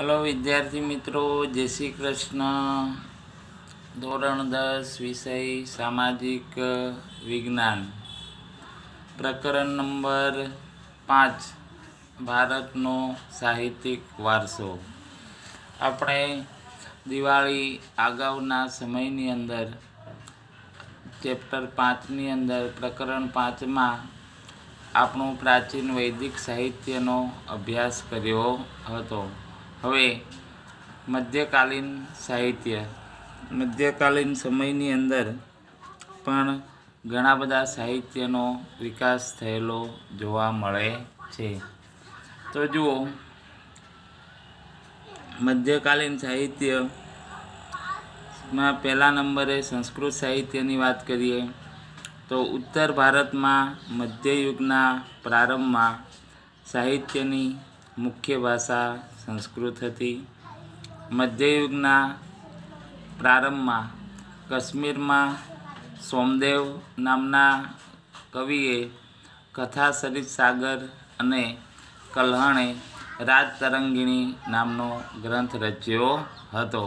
hello વિદ્યાર્થી મિત્રો જય શ્રી કૃષ્ણ ધોરણ દસ વિષય સામાજિક વિજ્ઞાન પ્રકરણ નંબર પાંચ ભારતનો સાહિત્યિક વારસો આપણે દિવાળી અગાઉના સમયની અંદર ચેપ્ટર પાંચની અંદર પ્રકરણ પાંચમાં આપણું પ્રાચીન વૈદિક સાહિત્યનો અભ્યાસ કર્યો હતો હવે મધ્યકાલીન સાહિત્ય મધ્યકાલીન સમયની અંદર પણ ઘણા બધા સાહિત્યનો વિકાસ થયેલો જોવા મળે છે તો જુઓ મધ્યકાલીન સાહિત્યમાં પહેલા નંબરે સંસ્કૃત સાહિત્યની વાત કરીએ તો ઉત્તર ભારતમાં મધ્યયુગના પ્રારંભમાં સાહિત્યની મુખ્ય ભાષા સંસ્કૃત હતી મધ્યયુગના પ્રારંભમાં કાશ્મીરમાં સોમદેવ નામના કવિએ કથા સરિત સાગર અને કલ્હણે રાજતરંગિણી નામનો ગ્રંથ રચ્યો હતો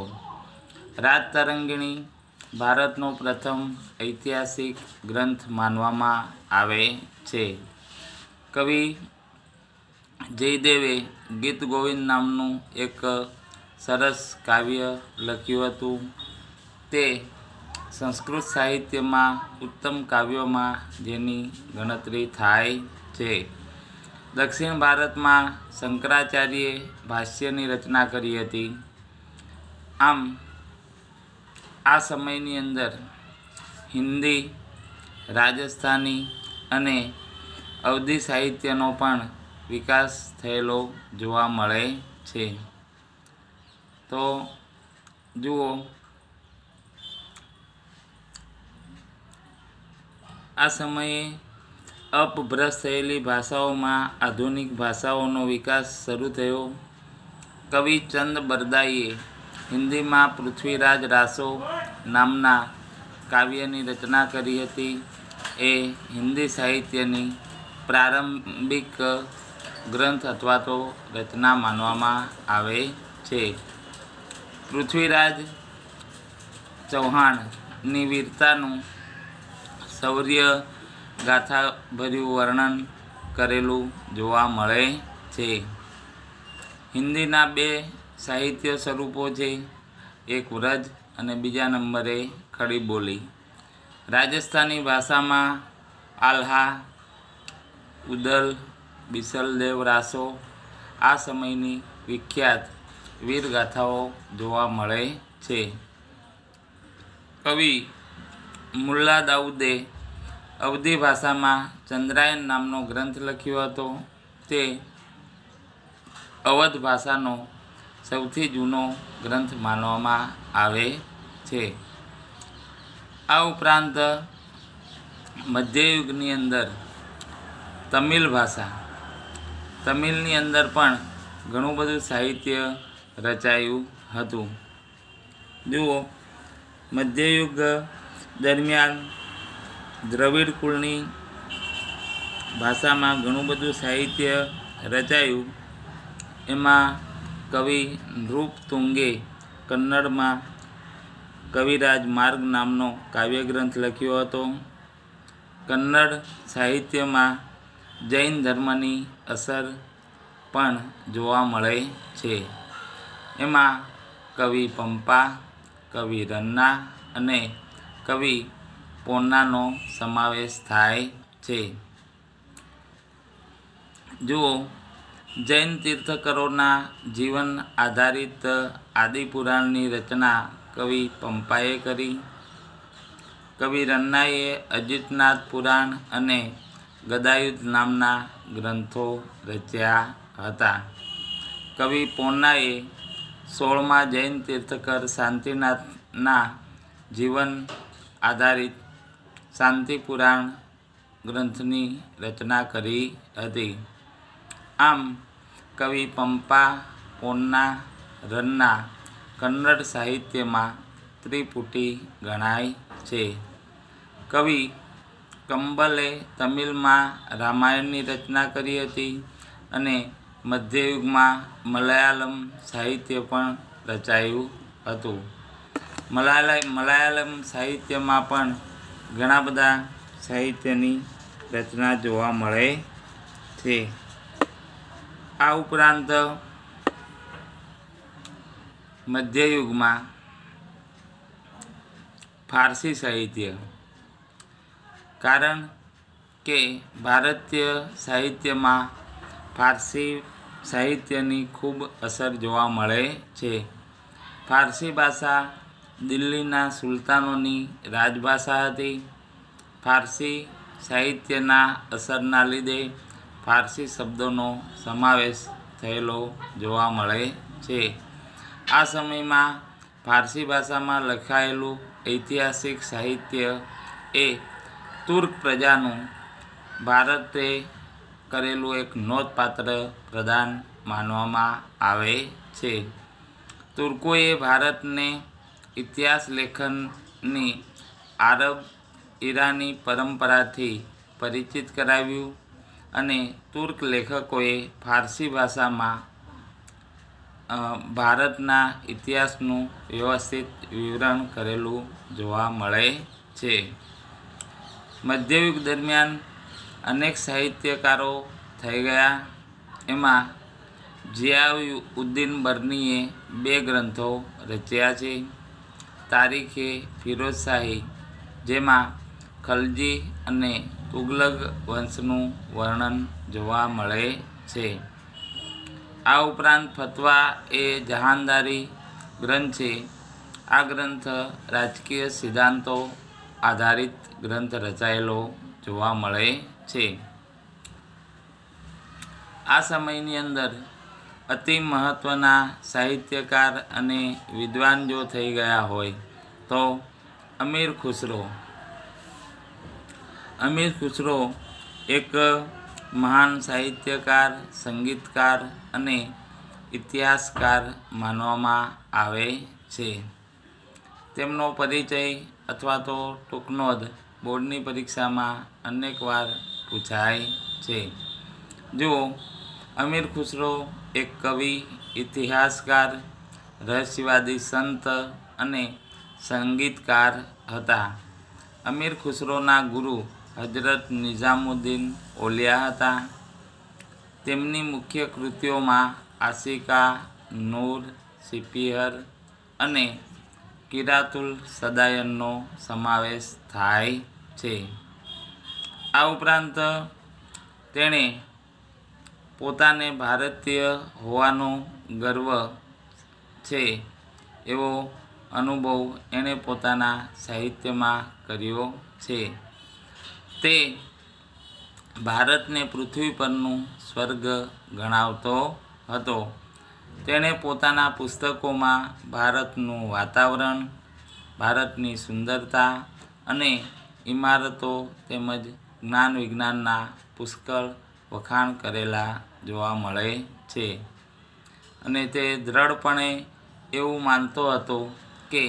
રાજતરંગિણી ભારતનો પ્રથમ ઐતિહાસિક ગ્રંથ માનવામાં આવે છે કવિ જયદેવે ગીત ગોવિંદ નામનું એક સરસ કાવ્ય લખ્યું હતું તે સંસ્કૃત સાહિત્યમાં ઉત્તમ કાવ્યોમાં જેની ગણતરી થાય છે દક્ષિણ ભારતમાં શંકરાચાર્યે ભાષ્યની રચના કરી હતી આમ આ સમયની અંદર હિન્દી રાજસ્થાની અને અવધિ સાહિત્યનો પણ વિકાસ થયેલો જોવા મળે છે તો જુઓ આ સમયે અપભ્રષ્ટ થયેલી ભાષાઓમાં આધુનિક ભાષાઓનો વિકાસ શરૂ થયો કવિ ચંદ બરદાઈએ હિન્દીમાં પૃથ્વીરાજ રાસો નામના કાવ્યની રચના કરી હતી એ હિન્દી સાહિત્યની પ્રારંભિક ગ્રંથ અથવા તો રચના માનવામાં આવે છે પૃથ્વીરાજ ચૌહાણની વીરતાનું શૌર્ય ગાથાભર્યું વર્ણન કરેલું જોવા મળે છે હિન્દીના બે સાહિત્ય સ્વરૂપો છે એક વ્રજ અને બીજા નંબરે ખડી બોલી રાજસ્થાની ભાષામાં આલ્હા ઉદલ બિસલદેવ રાસો આ સમયની વિખ્યાત વીરગાથાઓ જોવા મળે છે કવિ મુલ્લા દાઉદે અવધી ભાષામાં ચંદ્રાયન નામનો ગ્રંથ લખ્યો હતો તે અવધ ભાષાનો સૌથી જૂનો ગ્રંથ માનવામાં આવે છે આ ઉપરાંત મધ્યયુગની અંદર તમિલ ભાષા તમિલની અંદર પણ ઘણું બધું સાહિત્ય રચાયું હતું જુઓ મધ્યયુગ દરમિયાન દ્રવિડ કુળની ભાષામાં ઘણું બધું સાહિત્ય રચાયું એમાં કવિ નૃપતુંગે કન્નડમાં કવિરાજ માર્ગ નામનો કાવ્યગ્રંથ લખ્યો હતો કન્નડ સાહિત્યમાં જૈન ધર્મની અસર પણ જોવા મળે છે એમાં કવિ પંપા કવિ રન્ના અને કવિ પોન્નાનો સમાવેશ થાય છે જુઓ જૈન તીર્થકરોના જીવન આધારિત આદિપુરાણની રચના કવિ પંપાએ કરી કવિ રન્નાએ અજિતનાથ પુરાણ અને ગદાયુદ્ધ નામના ગ્રંથો રચ્યા હતા કવિ પોનાએ સોળમાં જૈન તીર્થકર શાંતિનાથના જીવન આધારિત શાંતિપુરાણ ગ્રંથની રચના કરી હતી આમ કવિ પંપા પોન્ના રન્ના કન્નડ સાહિત્યમાં ત્રિપુટી ગણાય છે કવિ કંબલે તમિલમાં રામાયણની રચના કરી હતી અને મધ્યયુગમાં મલયાલમ સાહિત્ય પણ રચાયું હતું મલાયાલ મલયાલમ સાહિત્યમાં પણ ઘણા બધા સાહિત્યની રચના જોવા મળે છે આ ઉપરાંત મધ્યયુગમાં ફારસી સાહિત્ય કારણ કે ભારતીય સાહિત્યમાં ફારસી સાહિત્યની ખૂબ અસર જોવા મળે છે ફારસી ભાષા દિલ્હીના સુલતાનોની રાજભાષા હતી ફારસી સાહિત્યના અસરના લીધે ફારસી શબ્દોનો સમાવેશ થયેલો જોવા મળે છે આ સમયમાં ફારસી ભાષામાં લખાયેલું ઐતિહાસિક સાહિત્ય એ તુર્ક પ્રજાનું ભારતે કરેલું એક નોંધપાત્ર પ્રદાન માનવામાં આવે છે તુર્કોએ ભારતને ઇતિહાસ લેખનની આરબ ઈરાની પરંપરાથી પરિચિત કરાવ્યું અને તુર્ક લેખકોએ ફારસી ભાષામાં ભારતના ઇતિહાસનું વ્યવસ્થિત વિવરણ કરેલું જોવા મળે છે મધ્યયુગ દરમિયાન અનેક સાહિત્યકારો થઈ ગયા એમાં જિયાઉદ્દીન બર્નીએ બે ગ્રંથો રચ્યા છે તારીખે ફિરોજશાહી જેમાં ખલજી અને તુગલક વંશનું વર્ણન જોવા મળે છે આ ઉપરાંત ફતવા એ જહાનદારી ગ્રંથ છે આ ગ્રંથ રાજકીય સિદ્ધાંતો આધારિત ગ્રંથ રચાયેલો જોવા મળે છે આ સમયની અંદર અતિ મહત્ત્વના સાહિત્યકાર અને વિદ્વાન જો થઈ ગયા હોય તો અમીર ખુસરો અમીર ખુસરો એક મહાન સાહિત્યકાર સંગીતકાર અને ઇતિહાસકાર માનવામાં આવે છે તેમનો પરિચય અથવા તો ટૂંકનોંધ બોર્ડની પરીક્ષામાં અનેકવાર પૂછાય છે જો અમીર ખુસરો એક કવિ ઇતિહાસકાર રહસ્યવાદી સંત અને સંગીતકાર હતા અમીર ખુસરોના ગુરુ હજરત નિઝામુદ્દીન ઓલિયા હતા તેમની મુખ્ય કૃતિઓમાં આશિકા નૂર સિપિહર અને કિરાતુલ સદાયનનો સમાવેશ થાય છે આ ઉપરાંત તેણે પોતાને ભારતીય હોવાનો ગર્વ છે એવો અનુભવ એણે પોતાના સાહિત્યમાં કર્યો છે તે ભારતને પૃથ્વી પરનું સ્વર્ગ ગણાવતો હતો તેણે પોતાના પુસ્તકોમાં ભારતનું વાતાવરણ ભારતની સુંદરતા અને ઇમારતો તેમજ જ્ઞાન વિજ્ઞાનના પુષ્કળ વખાણ કરેલા જોવા મળે છે અને તે દ્રઢપણે એવું માનતો હતો કે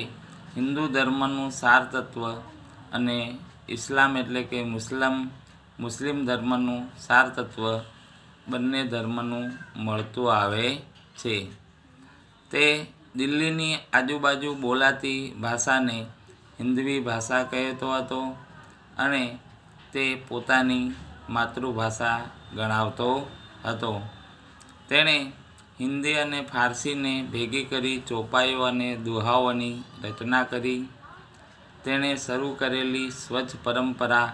હિન્દુ ધર્મનું સાર તત્વ અને ઇસ્લામ એટલે કે મુસ્લિમ મુસ્લિમ ધર્મનું સાર તત્વ બંને ધર્મનું મળતું આવે છે તે દિલ્હીની આજુબાજુ બોલાતી ભાષાને હિન્દવી ભાષા કહેતો હતો અને તે પોતાની માતૃભાષા ગણાવતો હતો તેણે હિન્દી અને ફારસીને ભેગી કરી ચોપાઈઓ અને દુહાઓની રચના કરી તેણે શરૂ કરેલી સ્વચ્છ પરંપરા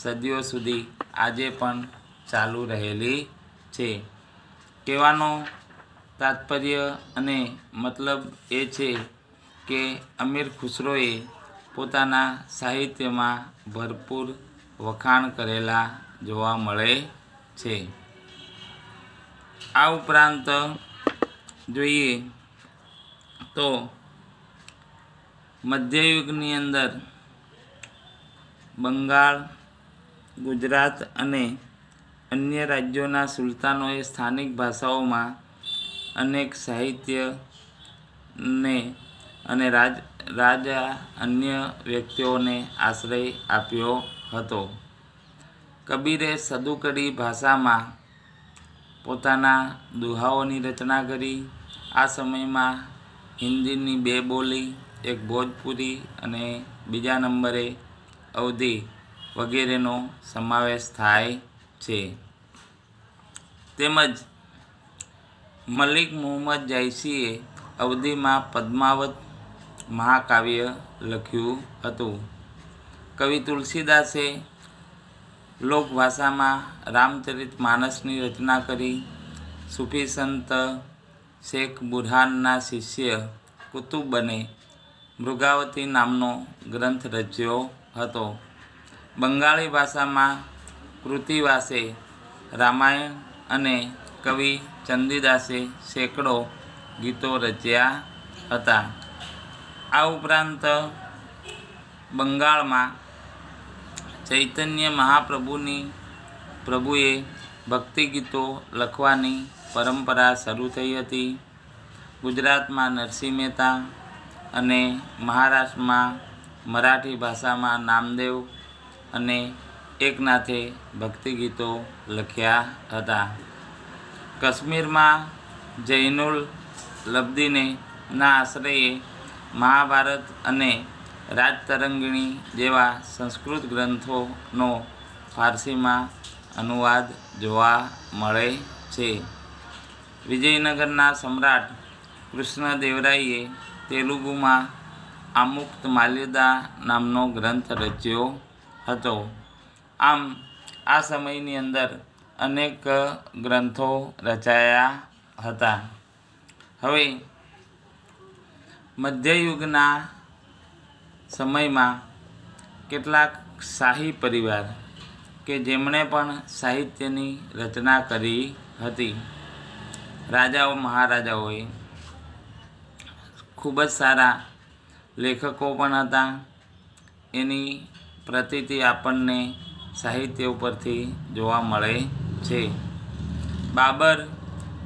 સદીઓ સુધી આજે પણ ચાલુ રહેલી છે કહેવાનો તાત્પર્ય અને મતલબ એ છે કે અમીર ખુસરોએ પોતાના સાહિત્યમાં ભરપૂર વખાણ કરેલા જોવા મળે છે આ ઉપરાંત જોઈએ તો મધ્યયુગની અંદર બંગાળ ગુજરાત અને અન્ય રાજ્યોના સુલતાનોએ સ્થાનિક ભાષાઓમાં અનેક સાહિત્યને અને રાજ રાજા અન્ય વ્યક્તિઓને આશ્રય આપ્યો હતો કબીરે સદુકડી ભાષામાં પોતાના દુહાઓની રચના કરી આ સમયમાં હિન્દીની બે બોલી એક ભોજપુરી અને બીજા નંબરે અવધી વગેરેનો સમાવેશ થાય છે તેમજ મલિક મુહમ્મદ જૈસીએ અવધિમાં પદ્માવત મહાકાવ્ય લખ્યું હતું કવિ તુલસીદાસે લોકભાષામાં રામચરિત માનસની રચના કરી સુફી સંત શેખ બુરહાનના શિષ્ય કુતુબને મૃગાવતી નામનો ગ્રંથ રચ્યો હતો બંગાળી ભાષામાં કૃતિવાસે રામાયણ અને કવિ ચંદીદાસે સેંકડો ગીતો રચ્યા હતા આ ઉપરાંત બંગાળમાં ચૈતન્ય મહાપ્રભુની પ્રભુએ ભક્તિગીતો લખવાની પરંપરા શરૂ થઈ હતી ગુજરાતમાં નરસિંહ મહેતા અને મહારાષ્ટ્રમાં મરાઠી ભાષામાં નામદેવ અને એકનાથે ભક્તિગીતો લખ્યા હતા કાશ્મીરમાં જૈનુલ લબ્દીને આશ્રયે મહાભારત અને રાજતરંગિણી જેવા સંસ્કૃત ગ્રંથોનો ફારસીમાં અનુવાદ જોવા મળે છે વિજયનગરના સમ્રાટ કૃષ્ણદેવરાયે તેલુગુમાં આમુક્ત માલ્યદા નામનો ગ્રંથ રચ્યો હતો આમ આ સમયની અંદર અનેક ગ્રંથો રચાયા હતા હવે મધ્યયુગના સમયમાં કેટલાક શાહી પરિવાર કે જેમણે પણ સાહિત્યની રચના કરી હતી રાજાઓ મહારાજાઓએ ખૂબ જ સારા લેખકો પણ હતા એની પ્રતિતિ આપણને સાહિત્ય ઉપરથી જોવા મળે છે બાબર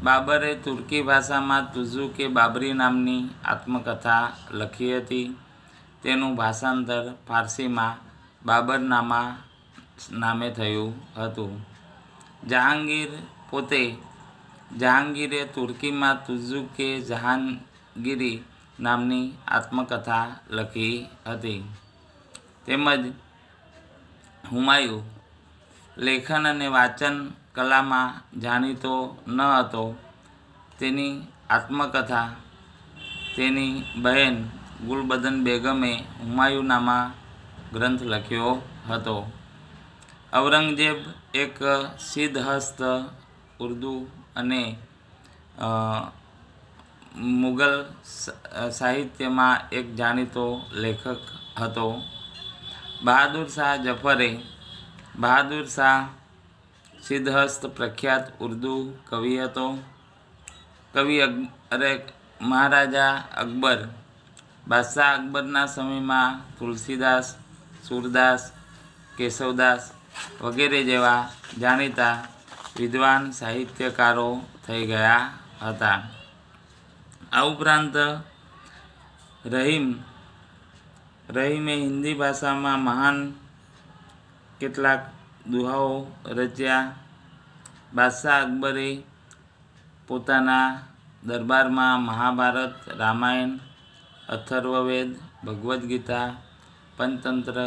બાબરે તુર્કી ભાષામાં તુઝુ કે બાબરી નામની આત્મકથા લખી હતી તેનું ભાષાંતર ફારસીમાં બાબરનામા નામે થયું હતું જહાંગીર પોતે જહાંગીરે તુર્કીમાં તુઝુ કે જહાંગીરી નામની આત્મકથા લખી હતી તેમજ હુમાયુ લેખન અને વાંચન કલામાં જાણીતો ન હતો તેની આત્મકથા તેની બહેન ગુલબદન બેગમે હુમાયુનામાં ગ્રંથ લખ્યો હતો ઔરંગઝેબ એક સિદ્ધહસ્ત ઉર્દુ અને મુગલ સાહિત્યમાં એક જાણીતો લેખક હતો બહાદુર શાહ જફરે બહાદુર શાહ સિદ્ધહસ્ત પ્રખ્યાત ઉર્દુ કવિ હતો કવિ અક અરે મહારાજા અકબર બાદશાહ અકબરના સમયમાં તુલસીદાસ સુરદાસ કેશવદાસ વગેરે જેવા જાણીતા વિદ્વાન સાહિત્યકારો થઈ ગયા હતા આ ઉપરાંત રહીમ રહીમે હિન્દી ભાષામાં મહાન કેટલાક દુહાઓ રચ્યા બાદશાહ અકબરે પોતાના દરબારમાં મહાભારત રામાયણ અથર્વવેદ ભગવદ્ ગીતા પંચતંત્ર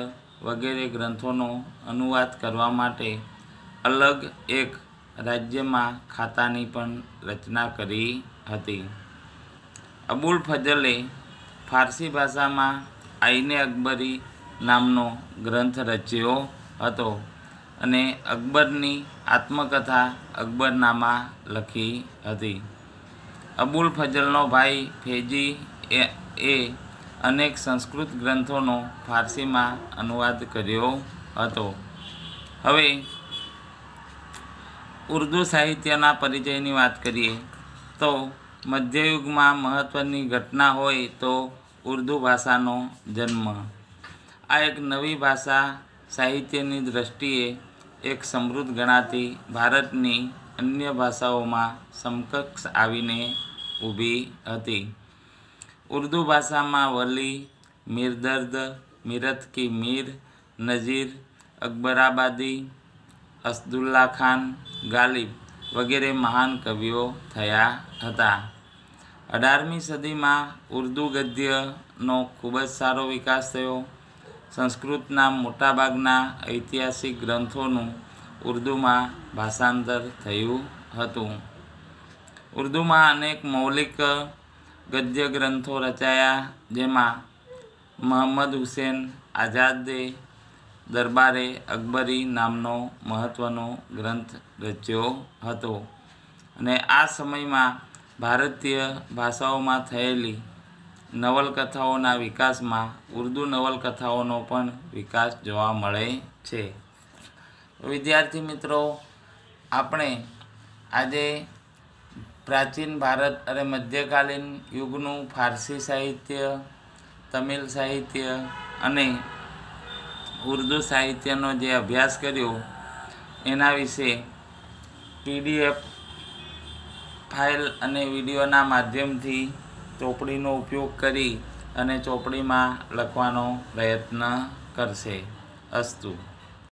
વગેરે ગ્રંથોનો અનુવાદ કરવા માટે અલગ એક રાજ્યમાં ખાતાની પણ રચના કરી હતી અબુલ ફજલે ફારસી ભાષામાં આઈને અકબરી નામનો ગ્રંથ રચ્યો હતો અને અકબરની આત્મકથા અકબરનામા લખી હતી અબુલ ફજલનો ભાઈ ફેજી એ અનેક સંસ્કૃત ગ્રંથોનો ફારસીમાં અનુવાદ કર્યો હતો હવે ઉર્દુ સાહિત્યના પરિચયની વાત કરીએ તો મધ્યયુગમાં મહત્ત્વની ઘટના હોય તો ઉર્દુ ભાષાનો જન્મ આ એક નવી ભાષા સાહિત્યની દ્રષ્ટિએ એક સમૃદ્ધ ગણાતી ભારતની અન્ય ભાષાઓમાં સમકક્ષ આવીને ઊભી હતી ઉર્દુ ભાષામાં વલી મીરદર્દ મીરત કી મીર નજીર અકબરાબાદી અસદુલ્લા ખાન ગાલિબ વગેરે મહાન કવિઓ થયા હતા અઢારમી સદીમાં ઉર્દુ ગદ્યનો ખૂબ જ સારો વિકાસ થયો સંસ્કૃતના મોટાભાગના ઐતિહાસિક ગ્રંથોનું ઉર્દુમાં ભાષાંતર થયું હતું ઉર્દુમાં અનેક મૌલિક ગદ્ય ગ્રંથો રચાયા જેમાં મહમ્મદ હુસેન આઝાદે દરબારે અકબરી નામનો મહત્ત્વનો ગ્રંથ રચ્યો હતો અને આ સમયમાં ભારતીય ભાષાઓમાં થયેલી નવલકથાઓના વિકાસમાં ઉર્દુ નવલકથાઓનો પણ વિકાસ જોવા મળે છે વિદ્યાર્થી મિત્રો આપણે આજે પ્રાચીન ભારત અને મધ્યકાલીન યુગનું ફારસી સાહિત્ય તમિલ સાહિત્ય અને ઉર્દુ સાહિત્યનો જે અભ્યાસ કર્યો એના વિશે પીડીએફ ફાઇલ અને વિડીયોના માધ્યમથી ચોપડીનો ઉપયોગ કરી અને ચોપડીમાં લખવાનો પ્રયત્ન કરશે અસ્તુ